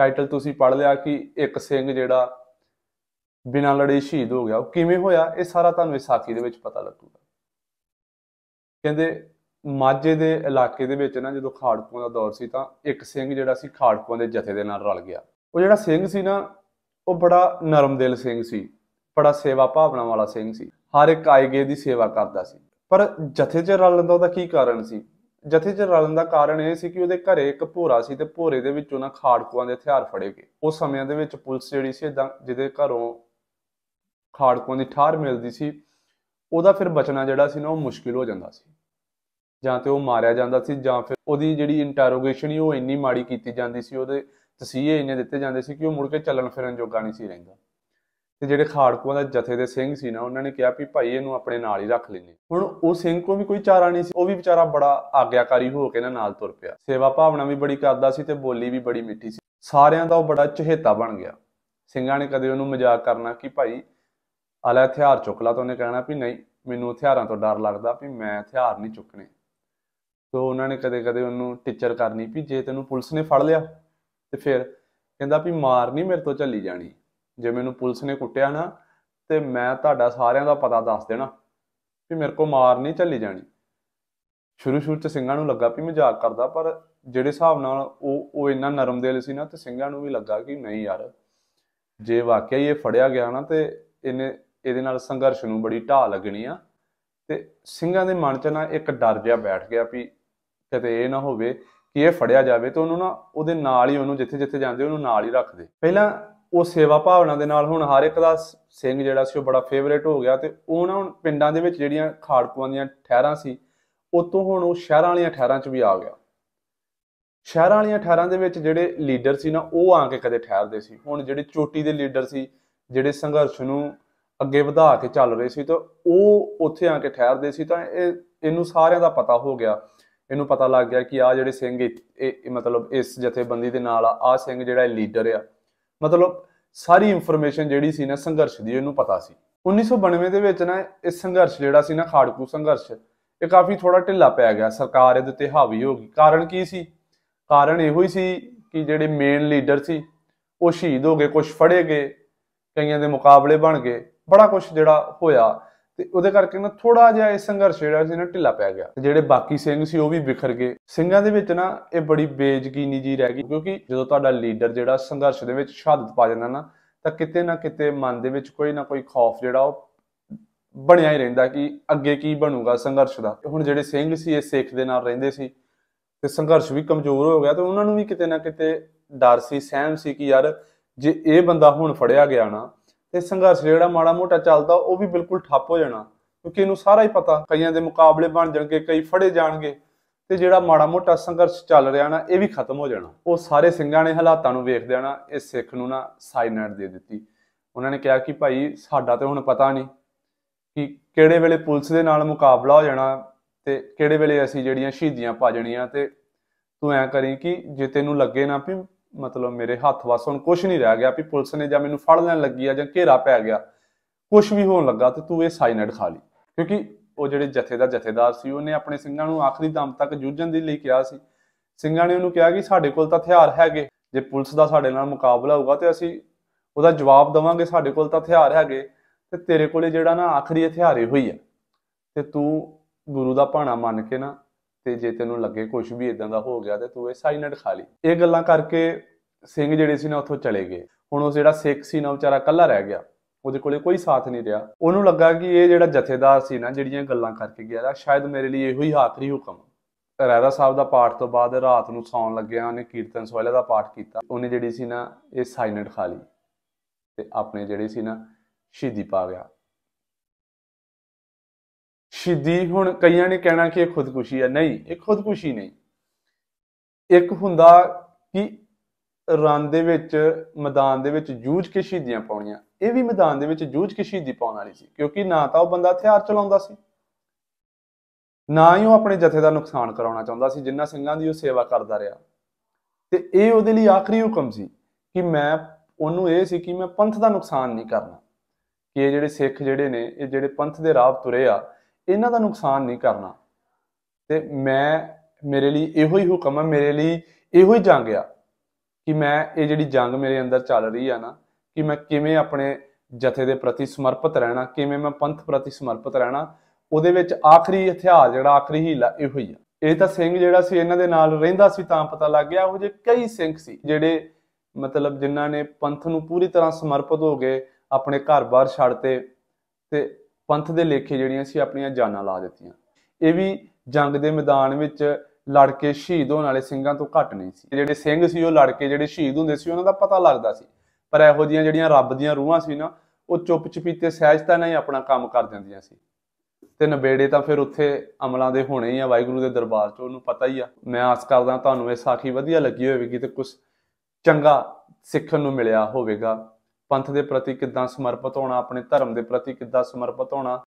title ਤੁਸੀਂ ਪੜ ਲਿਆ ਕਿ ਇੱਕ ਸਿੰਘ ਜਿਹੜਾ ਬਿਨਾਂ ਲੜੇ ਸ਼ਹੀਦ ਹੋ ਗਿਆ ਉਹ ਕਿਵੇਂ ਹੋਇਆ ਇਹ ਸਾਰਾ ਤੁਹਾਨੂੰ ਵਿਸਾਖੀ ਦੇ ਵਿੱਚ ਪਤਾ ਲੱਗੂਗਾ ਕਹਿੰਦੇ ਮਾਝੇ ਦੇ ਇਲਾਕੇ ਦੇ ਵਿੱਚ ਨਾ ਜਦੋਂ ਖਾੜਕੂਆਂ ਦਾ ਦੌਰ ਸੀ ਤਾਂ ਇੱਕ ਸਿੰਘ ਜਿਹੜਾ ਸੀ ਖਾੜਕੂਆਂ ਦੇ ਜਥੇ ਦੇ ਨਾਲ ਰਲ ਗਿਆ ਉਹ ਜਿਹੜਾ ਸਿੰਘ ਸੀ ਨਾ ਉਹ ਬੜਾ ਨਰਮਦਿਲ ਸਿੰਘ ਸੀ ਬੜਾ ਸੇਵਾ ਭਾਵਨਾ ਵਾਲਾ ਸਿੰਘ ਸੀ ਹਰ ਇੱਕ ਆਏਗੇ ਦੀ ਸੇਵਾ ਕਰਦਾ ਸੀ ਪਰ ਜਥੇ 'ਚ ਰਲਣ ਦਾ ਉਹਦਾ ਕੀ ਕਾਰਨ ਸੀ ਜਥੇ 'ਚ ਰਲਣ ਦਾ ਕਾਰਨ ਇਹ ਸੀ ਕਿ ਉਹਦੇ ਘਰੇ ਇੱਕ ਭੋਰਾ ਸੀ ਤੇ ਭੋਰੇ ਦੇ ਵਿੱਚੋਂ ਨਾ ਖਾੜਕੂਆਂ ਦੇ ਹਥਿਆਰ ਫੜੇ ਗਏ ਉਸ ਸਮਿਆਂ ਦੇ ਵਿੱਚ ਪੁਲਿਸ ਜਿਹੜੀ ਸੀ ਜਿਹਦੇ ਘਰੋਂ ਖਾੜਕੂਆਂ ਦੀ ਠਾਰ ਮਿਲਦੀ ਸੀ ਉਹਦਾ ਫਿਰ ਬਚਣਾ ਜਿਹੜਾ ਸੀ ਨਾ ਉਹ ਮੁਸ਼ਕਿਲ ਹੋ ਜਾਂਦਾ ਸੀ ਜਾਂ ਤੇ ਉਹ ਮਾਰਿਆ ਜਾਂਦਾ ਸੀ ਜਾਂ ਫਿਰ ਉਹਦੀ ਜਿਹੜੀ ਇੰਟਰੋਗੇਸ਼ਨ ਹੀ ਉਹ ਇੰਨੀ ਮਾੜੀ ਕੀਤੀ ਜਾਂਦੀ ਸੀ ਉਹਦੇ ਤਸੀਹੇ ਇੰਨੇ ਦਿੱਤੇ ਜਾਂਦੇ ਸੀ ਕਿ ਉਹ ਮੁੜ ਕੇ ਚੱਲਣ ਫਿਰਨ ਜੋਗਾ ਨਹੀਂ ਸੀ ਰਹਿੰਦਾ ਤੇ ਜਿਹੜੇ ਖਾੜਕੂਆਂ ਦਾ ਜਥੇ ਦੇ ਸਿੰਘ ਸੀ ਨਾ ਉਹਨਾਂ ਨੇ ਕਿਹਾ ਵੀ ਭਾਈ ਇਹਨੂੰ ਆਪਣੇ ਨਾਲ ਹੀ ਰੱਖ ਲੈਨੇ ਹੁਣ ਉਹ ਸਿੰਘ ਕੋ ਵੀ ਕੋਈ ਚਾਰਾ ਨਹੀਂ ਸੀ ਉਹ ਵੀ ਵਿਚਾਰਾ ਬੜਾ ਆਗਿਆਕਾਰੀ ਹੋ ਕੇ ਨਾ ਨਾਲ ਤੁਰ ਪਿਆ ਸੇਵਾ ਭਾਵਨਾ ਵੀ ਬੜੀ ਕਰਦਾ ਸੀ ਤੇ ਬੋਲੀ ਵੀ ਬੜੀ ਮਿੱਠੀ ਸੀ ਸਾਰਿਆਂ ਦਾ ਉਹ ਬੜਾ ਚਹੇਤਾ ਬਣ ਗਿਆ ਸਿੰਘਾਂ ਨੇ ਕਦੇ ਉਹਨੂੰ ਮਜ਼ਾਕ ਕਰਨਾ ਕਿ ਭਾਈ ਆਲਾ ਹਥਿਆਰ ਚੁੱਕ ਲਾ ਤਾਂ ਉਹਨੇ ਕਹਿਣਾ ਵੀ ਨਹੀਂ ਮੈਨੂੰ ਹਥਿਆਰਾਂ ਤੋਂ ਡਰ ਲੱਗਦਾ ਵੀ ਮੈਂ ਹਥਿਆਰ ਨਹੀਂ ਚੁੱਕਣੇ ਤੋਂ ਉਹਨਾਂ ਨੇ ਕਦੇ-ਕਦੇ ਉਹਨੂੰ ਟੀਚਰ ਕਰਨੀ ਵੀ ਜੇ ਤੈਨੂੰ ਪੁਲਿਸ ਨੇ ਫੜ ਲਿਆ ਤੇ ਫਿਰ ਕਹਿੰਦਾ ਵੀ ਮਾਰ ਨਹੀਂ ਮੇਰੇ ਤੋਂ ਚੱਲੀ ਜਾਣੀ ਜੇ ਮੈਨੂੰ ਪੁਲਿਸ ਨੇ ਕੁੱਟਿਆ ਨਾ ਤੇ ਮੈਂ ਤੁਹਾਡਾ ਸਾਰਿਆਂ ਦਾ ਪਤਾ ਦੱਸ ਦੇਣਾ ਵੀ ਮੇਰੇ ਕੋ ਮਾਰ ਨਹੀਂ ਚੱਲੀ ਜਾਣੀ ਸ਼ੁਰੂ ਸ਼ੁਰੂ ਚ ਸਿੰਘਾਂ ਨੂੰ ਲੱਗਾ ਵੀ ਮਜ਼ਾਕ ਕਰਦਾ ਪਰ ਜਿਹੜੇ ਹਿਸਾਬ ਨਾਲ ਉਹ ਉਹ ਇੰਨਾ ਨਰਮ ਦਿਲ ਸੀ ਨਾ ਤੇ ਸਿੰਘਾਂ ਨੂੰ ਵੀ ਲੱਗਾ ਕਿ ਨਹੀਂ ਯਾਰ ਜੇ ਵਾਕਿਆ ਇਹ ਫੜਿਆ ਗਿਆ ਨਾ ਤੇ ਇਹਨੇ ਇਹਦੇ ਨਾਲ ਸੰਘਰਸ਼ ਨੂੰ ਬੜੀ ਢਾਹ ਲੱਗਣੀ ਆ ਤੇ ਸਿੰਘਾਂ ਦੇ ਮਨ 'ਚ ਨਾ ਇੱਕ ਡਰ ਜਿਹਾ ਬੈਠ ਗਿਆ ਵੀ ਕਿਤੇ ਇਹ ਨਾ ਹੋਵੇ ਕਿ ਇਹ ਫੜਿਆ ਜਾਵੇ ਤੇ ਉਹਨੂੰ ਨਾ ਉਹਦੇ ਨਾਲ ਹੀ ਉਹਨੂੰ ਜਿੱਥੇ ਜਿੱਥੇ ਜਾਂਦੇ ਉਹਨੂੰ ਨਾਲ ਹੀ ਰੱਖ ਦੇ ਪਹਿਲਾਂ ਉਹ ਸੇਵਾ ਭਾਵਨਾ ਦੇ ਨਾਲ ਹੁਣ ਹਰ ਇੱਕ ਦਾ ਸਿੰਘ ਜਿਹੜਾ ਸੀ ਉਹ ਬੜਾ ਫੇਵਰੇਟ ਹੋ ਗਿਆ ਤੇ ਉਹਨਾਂ ਹੁਣ ਪਿੰਡਾਂ ਦੇ ਵਿੱਚ ਜਿਹੜੀਆਂ ਖਾੜਕੂਆਂ ਦੀਆਂ ਠਹਿਰਾਂ ਸੀ ਉਤੋਂ ਹੁਣ ਉਹ ਸ਼ਹਿਰਾਂ ਵਾਲੀਆਂ ਠਹਿਰਾਂ 'ਚ ਵੀ ਆ ਗਿਆ ਸ਼ਹਿਰਾਂ ਵਾਲੀਆਂ ਠਹਿਰਾਂ ਦੇ ਵਿੱਚ ਜਿਹੜੇ ਲੀਡਰ ਸੀ ਨਾ ਉਹ ਆ ਕੇ ਕਦੇ ਠਹਿਰਦੇ ਸੀ ਹੁਣ ਜਿਹੜੇ ਚੋਟੀ ਦੇ ਲੀਡਰ ਸੀ ਜਿਹੜੇ ਸੰਘਰਸ਼ ਨੂੰ ਅੱਗੇ ਵਧਾ ਕੇ ਚੱਲ ਰਹੇ ਸੀ ਤਾਂ ਉਹ ਉੱਥੇ ਆ ਕੇ ਠਹਿਰਦੇ ਸੀ ਤਾਂ ਇਹ ਇਹਨੂੰ ਸਾਰਿਆਂ ਦਾ ਪਤਾ ਹੋ ਗਿਆ ਇਹਨੂੰ ਪਤਾ ਲੱਗ ਗਿਆ ਕਿ ਆ ਜਿਹੜੇ ਸਿੰਘ ਇਹ ਮਤਲਬ ਇਸ ਜਥੇਬੰਦੀ ਦੇ ਨਾਲ ਆ ਆ ਸਿੰਘ ਜਿਹੜਾ ਲੀਡਰ ਆ ਮਤਲਬ ਸਾਰੀ ਇਨਫੋਰਮੇਸ਼ਨ ਜਿਹੜੀ ਸੀ ਨਾ ਸੰਘਰਸ਼ ਦੀ ਇਹਨੂੰ ਪਤਾ ਸੀ 1992 ਦੇ ਵਿੱਚ ਨਾ ਇਸ ਸੰਘਰਸ਼ ਜਿਹੜਾ ਸੀ ਨਾ ਖਾੜਕੂ ਸੰਘਰਸ਼ ਇਹ ਕਾਫੀ ਥੋੜਾ ਢਿੱਲਾ ਪੈ ਗਿਆ ਸਰਕਾਰ ਇਹਦੇ ਤੇ ਹਾਵੀ ਹੋ ਗਈ ਕਾਰਨ ਕੀ ਸੀ ਕਾਰਨ ਇਹੋ ਹੀ ਸੀ ਕਿ ਜਿਹੜੇ ਮੇਨ ਲੀਡਰ ਸੀ ਉਹ ਸ਼ਹੀਦ ਹੋ ਗਏ ਕੁਝ ਫੜੇ ਗਏ ਕਈਆਂ ਦੇ ਮੁਕਾਬਲੇ ਬਣ ਗਏ ਬੜਾ ਕੁਝ ਜਿਹੜਾ ਹੋਇਆ ਤੇ ਉਹਦੇ ਕਰਕੇ ਨਾ ਥੋੜਾ ਜਿਹਾ ਇਹ ਸੰਘਰਸ਼ ਜਿਹੜਾ ਸੀ ਨਾ ਢਿੱਲਾ ਪੈ ਗਿਆ ਤੇ ਜਿਹੜੇ ਬਾਕੀ ਸਿੰਘ ਸੀ ਉਹ ਵੀ ਵਿਖਰ ਗਏ ਸਿੰਘਾਂ ਦੇ ਵਿੱਚ ਨਾ ਇਹ ਬੜੀ ਨਹੀਂ ਜੀ ਰਹਿ ਗਈ ਕਿਉਂਕਿ ਜਦੋਂ ਤੁਹਾਡਾ ਲੀਡਰ ਜਿਹੜਾ ਸੰਘਰਸ਼ ਦੇ ਵਿੱਚ ਸ਼ਹਾਦਤ ਪਾ ਜਾਂਦਾ ਨਾ ਤਾਂ ਕਿਤੇ ਨਾ ਕਿਤੇ ਮਨ ਦੇ ਵਿੱਚ ਕੋਈ ਨਾ ਕੋਈ ਖੌਫ ਜਿਹੜਾ ਉਹ ਬਣਿਆ ਹੀ ਰਹਿੰਦਾ ਕਿ ਅੱਗੇ ਕੀ ਬਣੂਗਾ ਸੰਘਰਸ਼ ਦਾ ਹੁਣ ਜਿਹੜੇ ਸਿੰਘ ਸੀ ਇਹ ਸਿੱਖ ਦੇ ਨਾਲ ਰਹਿੰਦੇ ਸੀ ਤੇ ਸੰਘਰਸ਼ ਵੀ ਕਮਜ਼ੋਰ ਹੋ ਗਿਆ ਤੇ ਉਹਨਾਂ ਨੂੰ ਵੀ ਕਿਤੇ ਨਾ ਕਿਤੇ ਡਰ ਸੀ ਸਹਿਮ ਸੀ ਕਿ ਯਾਰ ਜੇ ਇਹ ਬੰਦਾ ਹੁਣ ਫੜਿਆ ਗਿਆ ਨਾ ਤੇ ਸੰਘਰਸ਼ ਜਿਹੜਾ ਮਾੜਾ ਮੋਟਾ ਚੱਲਦਾ ਉਹ ਵੀ ਬਿਲਕੁਲ ਠੱਪ ਹੋ ਜਾਣਾ ਕਿਉਂਕਿ ਇਹਨੂੰ ਸਾਰਾ ਹੀ ਪਤਾ ਕਈਆਂ ਦੇ ਮੁਕਾਬਲੇ ਬਣ ਜਾਣਗੇ ਕਈ ਫੜੇ ਜਾਣਗੇ ਤੇ ਜਿਹੜਾ ਮਾੜਾ ਮੋਟਾ ਸੰਘਰਸ਼ ਚੱਲ ਰਿਹਾ ਨਾ ਇਹ ਵੀ ਖਤਮ ਹੋ ਜਾਣਾ ਉਹ ਸਾਰੇ ਸਿੰਘਾਂ ਨੇ ਹਾਲਾਤਾਂ ਨੂੰ ਵੇਖਦੇ ਆਣਾ ਇਸ ਸਿੱਖ ਨੂੰ ਨਾ ਸਾਈਨਾਈਡ ਦੇ ਦਿੱਤੀ ਉਹਨਾਂ ਨੇ ਕਿਹਾ ਕਿ ਭਾਈ ਸਾਡਾ ਤੇ ਹੁਣ ਪਤਾ ਨਹੀਂ ਕਿ ਕਿਹੜੇ ਵੇਲੇ ਪੁਲਿਸ ਦੇ ਨਾਲ ਮੁਕਾਬਲਾ ਹੋ ਜਾਣਾ ਤੇ ਕਿਹੜੇ ਵੇਲੇ ਅਸੀਂ ਜਿਹੜੀਆਂ ਸ਼ਹੀਦੀਆਂ ਪਾ ਜਣੀਆਂ ਤੇ ਤੂੰ ਐ ਕਰੀ ਕਿ ਜੇ ਤੈਨੂੰ ਲੱਗੇ ਨਾ ਵੀ ਮਤਲਬ ਮੇਰੇ ਹੱਥ ਵਸ ਹੁਣ ਕੁਝ ਨਹੀਂ ਰਹਿ ਗਿਆ ਵੀ ਪੁਲਿਸ ਨੇ ਜਾਂ ਮੈਨੂੰ ਫੜ ਲੈਣ ਲੱਗੀ ਆ ਜਾਂ ਘੇਰਾ ਪੈ ਗਿਆ ਕੁਝ ਵੀ ਹੋਣ ਲੱਗਾ ਤੇ ਤੂੰ ਇਹ ਸਾਇਨਾਈਡ ਖਾ ਲਈ ਕਿਉਂਕਿ ਉਹ ਜਿਹੜੇ ਜਥੇ ਦਾ ਜਥੇਦਾਰ ਸੀ ਉਹਨੇ ਆਪਣੇ ਸਿੰਘਾਂ ਨੂੰ ਆਖਰੀ ਦਮ ਤੱਕ ਜੂਝਣ ਦੇ ਲਈ ਕਿਹਾ ਸੀ ਸਿੰਘਾਂ ਨੇ ਉਹਨੂੰ ਕਿਹਾ ਕਿ ਸਾਡੇ ਕੋਲ ਤਾਂ ਹਥਿਆਰ ਹੈਗੇ ਜੇ ਪੁਲਿਸ ਦਾ ਸਾਡੇ ਨਾਲ ਮੁਕਾਬਲਾ ਹੋਊਗਾ ਤੇ ਅਸੀਂ ਉਹਦਾ ਜਵਾਬ ਦਵਾਂਗੇ ਸਾਡੇ ਕੋਲ ਤਾਂ ਹਥਿਆਰ ਹੈਗੇ ਤੇ ਤੇਰੇ ਕੋਲੇ ਜਿਹੜਾ ਨਾ ਆਖਰੀ ਹਥਿਆਰੇ ਹੋਈ ਆ ਤੇ ਤੂੰ ਗੁਰੂ ਦਾ ਭਾਣਾ ਮੰਨ ਕੇ ਨਾ ਤੇ ਜੇ ਤੈਨੂੰ ਲੱਗੇ ਕੁਝ ਵੀ ਇਦਾਂ ਦਾ ਹੋ ਗਿਆ ਤੇ ਤੂੰ ਇਹ ਸਾਈਨਡ ਖਾ ਲਈ ਇਹ ਗੱਲਾਂ ਕਰਕੇ ਸਿੰਘ ਜਿਹੜੇ ਸੀ ਨਾ ਉੱਥੋਂ ਚਲੇ ਗਏ ਹੁਣ ਉਹ ਜਿਹੜਾ ਸਿੱਖ ਸੀ ਨਾ ਵਿਚਾਰਾ ਕੱਲਾ ਰਹਿ ਗਿਆ ਉਹਦੇ ਕੋਲੇ ਕੋਈ ਸਾਥ ਨਹੀਂ ਰਿਹਾ ਉਹਨੂੰ ਲੱਗਾ ਕਿ ਇਹ ਜਿਹੜਾ ਜਥੇਦਾਰ ਸੀ ਨਾ ਜਿਹੜੀਆਂ ਗੱਲਾਂ ਕਰਕੇ ਗਿਆ ਦਾ ਸ਼ਾਇਦ ਮੇਰੇ ਲਈ ਇਹੋ ਹੀ ਆਖਰੀ ਹੁਕਮ ਰਹਿਰਾ ਸਾਹਿਬ ਦਾ ਪਾਠ ਤੋਂ ਬਾਅਦ ਰਾਤ ਨੂੰ ਸੌਣ ਲੱਗਿਆ ਉਹਨੇ ਕੀਰਤਨ ਸੋਇਲਾ ਦਾ ਪਾਠ ਕੀਤਾ ਉਹਨੇ ਜਿਹੜੀ ਸੀ ਨਾ ਇਹ ਸਾਈਨਡ ਖਾ ਲਈ ਤੇ ਆਪਣੇ ਜਿਹੜੇ ਸੀ ਨਾ ਸ਼ਹੀਦੀ ਪਾ ਗਿਆ ਸ਼ਹੀਦੀ ਹੁਣ ਕਈਆਂ ਨੇ ਕਹਿਣਾ ਕਿ ਇਹ ਖੁਦਕੁਸ਼ੀ ਹੈ ਨਹੀਂ ਇਹ ਖੁਦਕੁਸ਼ੀ ਨਹੀਂ ਇੱਕ ਹੁੰਦਾ ਕਿ ਰਨ ਦੇ ਵਿੱਚ ਮੈਦਾਨ ਦੇ ਵਿੱਚ ਜੂਝ ਕੇ ਸ਼ਹੀਦੀਆਂ ਪਾਉਣੀਆਂ ਇਹ ਵੀ ਮੈਦਾਨ ਦੇ ਵਿੱਚ ਜੂਝ ਕੇ ਸ਼ਹੀਦੀ ਪਾਉਣ ਵਾਲੀ ਸੀ ਕਿਉਂਕਿ ਨਾ ਤਾਂ ਉਹ ਬੰਦਾ ਹਥਿਆਰ ਚਲਾਉਂਦਾ ਸੀ ਨਾ ਹੀ ਉਹ ਆਪਣੇ ਜਥੇ ਦਾ ਨੁਕਸਾਨ ਕਰਾਉਣਾ ਚਾਹੁੰਦਾ ਸੀ ਜਿੰਨਾ ਸਿੰਘਾਂ ਦੀ ਉਹ ਸੇਵਾ ਕਰਦਾ ਰਿਹਾ ਤੇ ਇਹ ਉਹਦੇ ਲਈ ਆਖਰੀ ਹੁਕਮ ਸੀ ਕਿ ਮੈਂ ਉਹਨੂੰ ਇਹ ਸੀ ਕਿ ਮੈਂ ਪੰਥ ਦਾ ਨੁਕਸਾਨ ਨਹੀਂ ਕਰਨਾ ਕਿ ਇਹ ਜਿਹੜੇ ਸਿੱਖ ਜਿਹੜੇ ਨੇ ਇਹ ਜਿਹੜੇ ਪੰਥ ਦੇ ਰਾਹ ਤੁਰੇ ਆ ਇਹਨਾਂ ਦਾ ਨੁਕਸਾਨ ਨਹੀਂ ਕਰਨਾ ਤੇ ਮੈਂ ਮੇਰੇ ਲਈ ਇਹੋ ਹੀ ਹੁਕਮ ਹੈ ਮੇਰੇ ਲਈ ਇਹੋ ਹੀ ਜੰਗ ਆ ਕਿ ਮੈਂ ਇਹ ਜਿਹੜੀ ਜੰਗ ਮੇਰੇ ਅੰਦਰ ਚੱਲ ਰਹੀ ਆ ਨਾ ਕਿ ਮੈਂ ਕਿਵੇਂ ਆਪਣੇ ਜਥੇ ਦੇ ਪ੍ਰਤੀ ਸਮਰਪਿਤ ਰਹਿਣਾ ਕਿਵੇਂ ਮੈਂ ਪੰਥ ਪ੍ਰਤੀ ਸਮਰਪਿਤ ਰਹਿਣਾ ਉਹਦੇ ਵਿੱਚ ਆਖਰੀ ਹਥਿਆਰ ਜਿਹੜਾ ਆਖਰੀ ਹੀਲਾ ਇਹੋ ਹੀ ਆ ਇਹ ਤਾਂ ਸਿੰਘ ਜਿਹੜਾ ਸੀ ਇਹਨਾਂ ਦੇ ਨਾਲ ਰਹਿੰਦਾ ਸੀ ਤਾਂ ਪਤਾ ਲੱਗ ਗਿਆ ਉਹ ਜੇ ਕਈ ਸਿੰਘ ਸੀ ਜਿਹੜੇ ਮਤਲਬ ਜਿਨ੍ਹਾਂ ਨੇ ਪੰਥ ਨੂੰ ਪੂਰੀ ਤਰ੍ਹਾਂ ਸਮਰਪਿਤ ਹੋ ਗਏ ਆਪਣੇ ਘਰ-ਬਾਰ ਛੱਡ ਤੇ ਤੇ ਪੰਥ ਦੇ ਲੇਖੇ ਜਿਹੜੀਆਂ ਸੀ ਆਪਣੀਆਂ ਜਾਨਾਂ ਲਾ ਦਿੱਤੀਆਂ ਇਹ ਵੀ ਜੰਗ ਦੇ ਮੈਦਾਨ ਵਿੱਚ ਲੜ ਕੇ ਸ਼ਹੀਦ ਹੋਣ ਵਾਲੇ ਸਿੰਘਾਂ ਤੋਂ ਘੱਟ ਨਹੀਂ ਸੀ ਜਿਹੜੇ ਸਿੰਘ ਸੀ ਉਹ ਲੜ ਕੇ ਜਿਹੜੇ ਸ਼ਹੀਦ ਹੁੰਦੇ ਸੀ ਉਹਨਾਂ ਦਾ ਪਤਾ ਲੱਗਦਾ ਸੀ ਪਰ ਇਹੋ ਜੀਆਂ ਜਿਹੜੀਆਂ ਰੱਬ ਦੀਆਂ ਰੂਹਾਂ ਸੀ ਨਾ ਉਹ ਚੁੱਪ ਚਪੀਤੇ ਸਹਿਜਤਾ ਨਾਲ ਹੀ ਆਪਣਾ ਕੰਮ ਕਰ ਜਾਂਦੀਆਂ ਸੀ ਤੇ ਨਵੇੜੇ ਤਾਂ ਫਿਰ ਉੱਥੇ ਅਮਲਾਂ ਦੇ ਹੋਣੇ ਹੀ ਆ ਵਾਹਿਗੁਰੂ ਦੇ ਦਰਬਾਰ 'ਚ ਉਹਨੂੰ ਪਤਾ ਹੀ ਆ ਮੈਂ ਆਸ ਕਰਦਾ ਤੁਹਾਨੂੰ ਇਹ ਸਾਖੀ ਵਧੀਆ ਲੱਗੀ ਹੋਵੇਗੀ ਤੇ ਕੁਝ ਚੰਗਾ ਸਿੱਖਣ ਨੂੰ ਮਿਲਿਆ ਹੋਵੇਗਾ ਪੰਥ ਦੇ ਪ੍ਰਤੀ ਕਿੱਦਾਂ ਸਮਰਪਿਤ ਹੋਣਾ ਆਪਣੇ ਧਰਮ ਦੇ ਪ੍ਰਤੀ ਕਿੱਦਾਂ ਸਮਰਪਿਤ ਹੋਣਾ